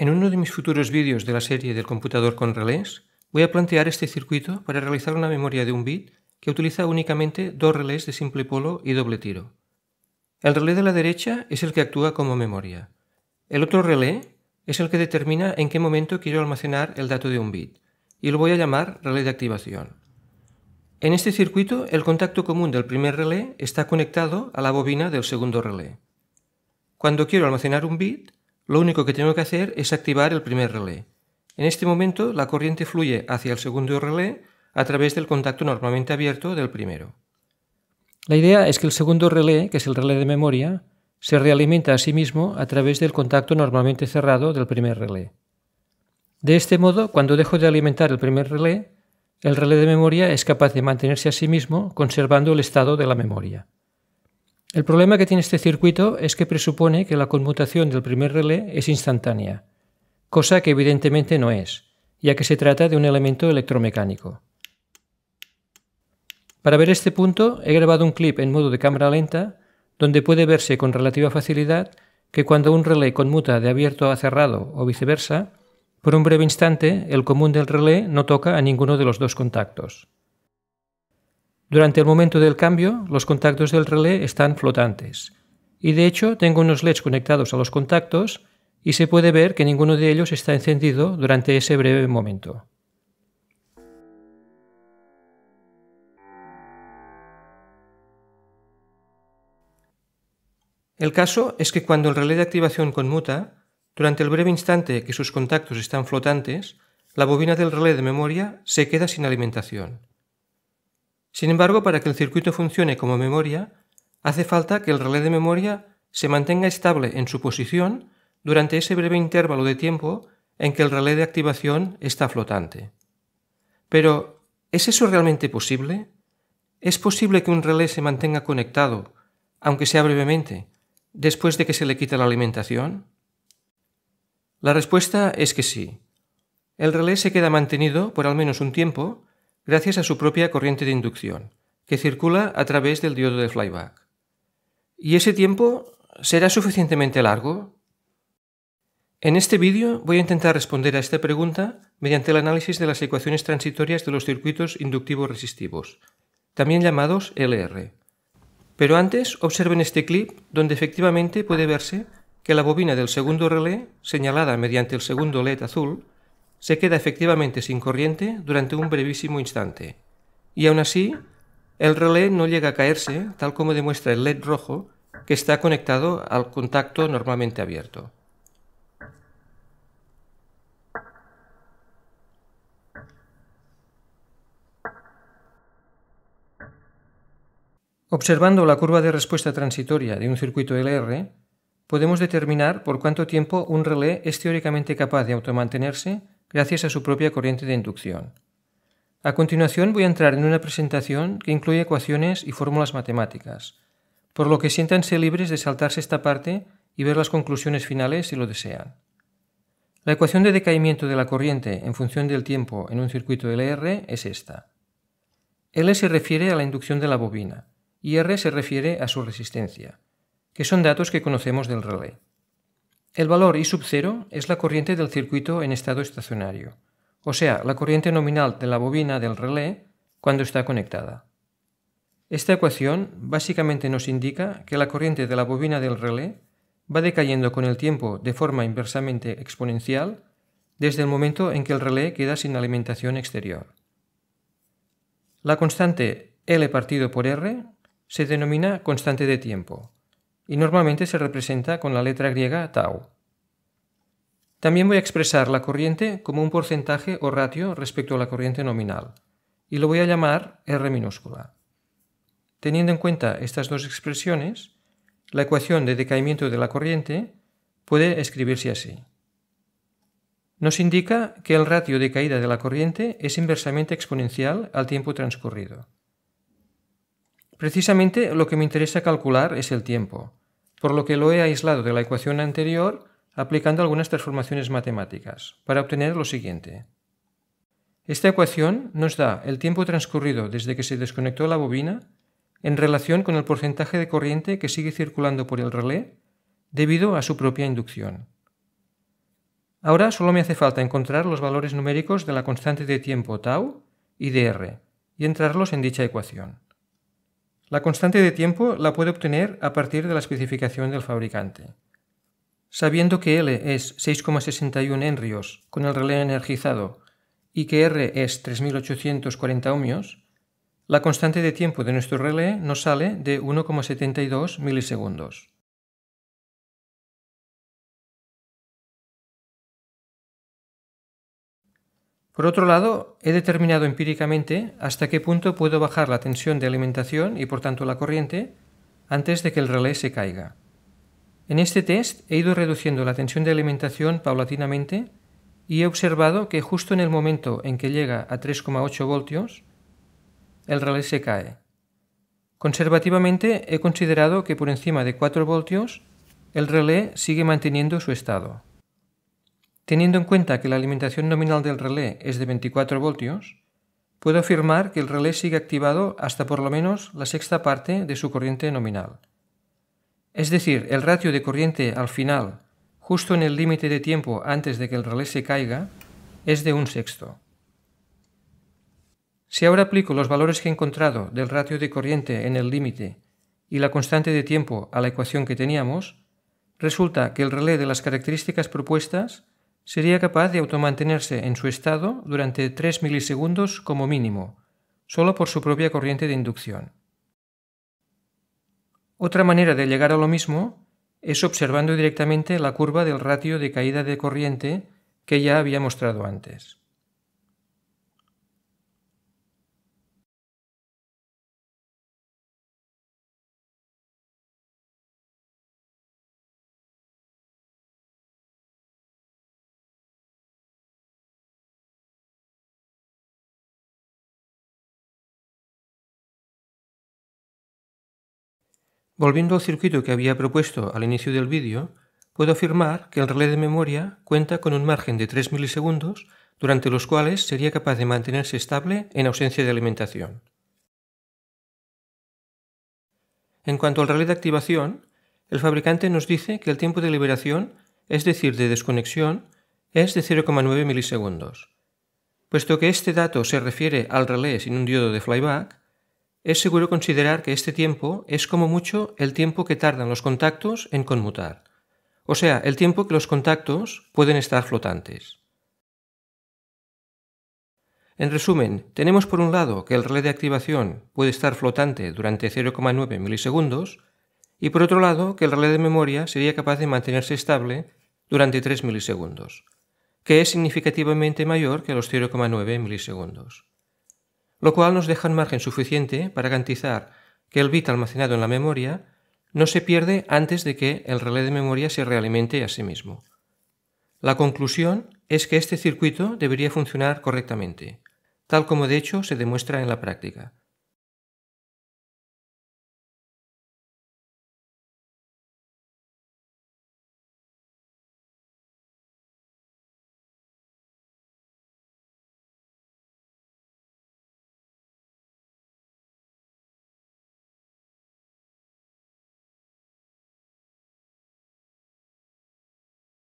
En uno de mis futuros vídeos de la serie del computador con relés, voy a plantear este circuito para realizar una memoria de un bit que utiliza únicamente dos relés de simple polo y doble tiro. El relé de la derecha es el que actúa como memoria. El otro relé es el que determina en qué momento quiero almacenar el dato de un bit, y lo voy a llamar relé de activación. En este circuito, el contacto común del primer relé está conectado a la bobina del segundo relé. Cuando quiero almacenar un bit, lo único que tengo que hacer es activar el primer relé. En este momento la corriente fluye hacia el segundo relé a través del contacto normalmente abierto del primero. La idea es que el segundo relé, que es el relé de memoria, se realimenta a sí mismo a través del contacto normalmente cerrado del primer relé. De este modo, cuando dejo de alimentar el primer relé, el relé de memoria es capaz de mantenerse a sí mismo conservando el estado de la memoria. El problema que tiene este circuito es que presupone que la conmutación del primer relé es instantánea, cosa que evidentemente no es, ya que se trata de un elemento electromecánico. Para ver este punto he grabado un clip en modo de cámara lenta donde puede verse con relativa facilidad que cuando un relé conmuta de abierto a cerrado o viceversa, por un breve instante el común del relé no toca a ninguno de los dos contactos. Durante el momento del cambio, los contactos del relé están flotantes. Y de hecho, tengo unos LEDs conectados a los contactos y se puede ver que ninguno de ellos está encendido durante ese breve momento. El caso es que cuando el relé de activación conmuta, durante el breve instante que sus contactos están flotantes, la bobina del relé de memoria se queda sin alimentación. Sin embargo, para que el circuito funcione como memoria, hace falta que el relé de memoria se mantenga estable en su posición durante ese breve intervalo de tiempo en que el relé de activación está flotante. Pero, ¿es eso realmente posible? ¿Es posible que un relé se mantenga conectado, aunque sea brevemente, después de que se le quita la alimentación? La respuesta es que sí. El relé se queda mantenido por al menos un tiempo gracias a su propia corriente de inducción, que circula a través del diodo de flyback. ¿Y ese tiempo será suficientemente largo? En este vídeo voy a intentar responder a esta pregunta mediante el análisis de las ecuaciones transitorias de los circuitos inductivos resistivos, también llamados LR. Pero antes observen este clip donde efectivamente puede verse que la bobina del segundo relé, señalada mediante el segundo LED azul, se queda efectivamente sin corriente durante un brevísimo instante. Y aún así, el relé no llega a caerse, tal como demuestra el LED rojo que está conectado al contacto normalmente abierto. Observando la curva de respuesta transitoria de un circuito LR, podemos determinar por cuánto tiempo un relé es teóricamente capaz de automantenerse gracias a su propia corriente de inducción. A continuación voy a entrar en una presentación que incluye ecuaciones y fórmulas matemáticas, por lo que siéntanse libres de saltarse esta parte y ver las conclusiones finales si lo desean. La ecuación de decaimiento de la corriente en función del tiempo en un circuito LR e es esta. L se refiere a la inducción de la bobina y R se refiere a su resistencia, que son datos que conocemos del relé. El valor I sub 0 es la corriente del circuito en estado estacionario, o sea, la corriente nominal de la bobina del relé cuando está conectada. Esta ecuación básicamente nos indica que la corriente de la bobina del relé va decayendo con el tiempo de forma inversamente exponencial desde el momento en que el relé queda sin alimentación exterior. La constante L partido por R se denomina constante de tiempo y normalmente se representa con la letra griega tau. También voy a expresar la corriente como un porcentaje o ratio respecto a la corriente nominal, y lo voy a llamar R minúscula. Teniendo en cuenta estas dos expresiones, la ecuación de decaimiento de la corriente puede escribirse así. Nos indica que el ratio de caída de la corriente es inversamente exponencial al tiempo transcurrido. Precisamente lo que me interesa calcular es el tiempo, por lo que lo he aislado de la ecuación anterior aplicando algunas transformaciones matemáticas, para obtener lo siguiente. Esta ecuación nos da el tiempo transcurrido desde que se desconectó la bobina en relación con el porcentaje de corriente que sigue circulando por el relé debido a su propia inducción. Ahora solo me hace falta encontrar los valores numéricos de la constante de tiempo tau y de r y entrarlos en dicha ecuación. La constante de tiempo la puede obtener a partir de la especificación del fabricante. Sabiendo que L es 6,61 henrios con el relé energizado y que R es 3840 ohmios, la constante de tiempo de nuestro relé nos sale de 1,72 milisegundos. Por otro lado, he determinado empíricamente hasta qué punto puedo bajar la tensión de alimentación y por tanto la corriente antes de que el relé se caiga. En este test he ido reduciendo la tensión de alimentación paulatinamente y he observado que justo en el momento en que llega a 3,8 voltios, el relé se cae. Conservativamente he considerado que por encima de 4 voltios el relé sigue manteniendo su estado. Teniendo en cuenta que la alimentación nominal del relé es de 24 voltios, puedo afirmar que el relé sigue activado hasta por lo menos la sexta parte de su corriente nominal. Es decir, el ratio de corriente al final, justo en el límite de tiempo antes de que el relé se caiga, es de un sexto. Si ahora aplico los valores que he encontrado del ratio de corriente en el límite y la constante de tiempo a la ecuación que teníamos, resulta que el relé de las características propuestas sería capaz de automantenerse en su estado durante 3 milisegundos como mínimo, solo por su propia corriente de inducción. Otra manera de llegar a lo mismo es observando directamente la curva del ratio de caída de corriente que ya había mostrado antes. Volviendo al circuito que había propuesto al inicio del vídeo, puedo afirmar que el relé de memoria cuenta con un margen de 3 milisegundos durante los cuales sería capaz de mantenerse estable en ausencia de alimentación. En cuanto al relé de activación, el fabricante nos dice que el tiempo de liberación, es decir, de desconexión, es de 0,9 milisegundos. Puesto que este dato se refiere al relé sin un diodo de flyback, es seguro considerar que este tiempo es como mucho el tiempo que tardan los contactos en conmutar, o sea, el tiempo que los contactos pueden estar flotantes. En resumen, tenemos por un lado que el relé de activación puede estar flotante durante 0,9 milisegundos y por otro lado que el relé de memoria sería capaz de mantenerse estable durante 3 milisegundos, que es significativamente mayor que los 0,9 milisegundos lo cual nos deja un margen suficiente para garantizar que el bit almacenado en la memoria no se pierde antes de que el relé de memoria se realimente a sí mismo. La conclusión es que este circuito debería funcionar correctamente, tal como de hecho se demuestra en la práctica.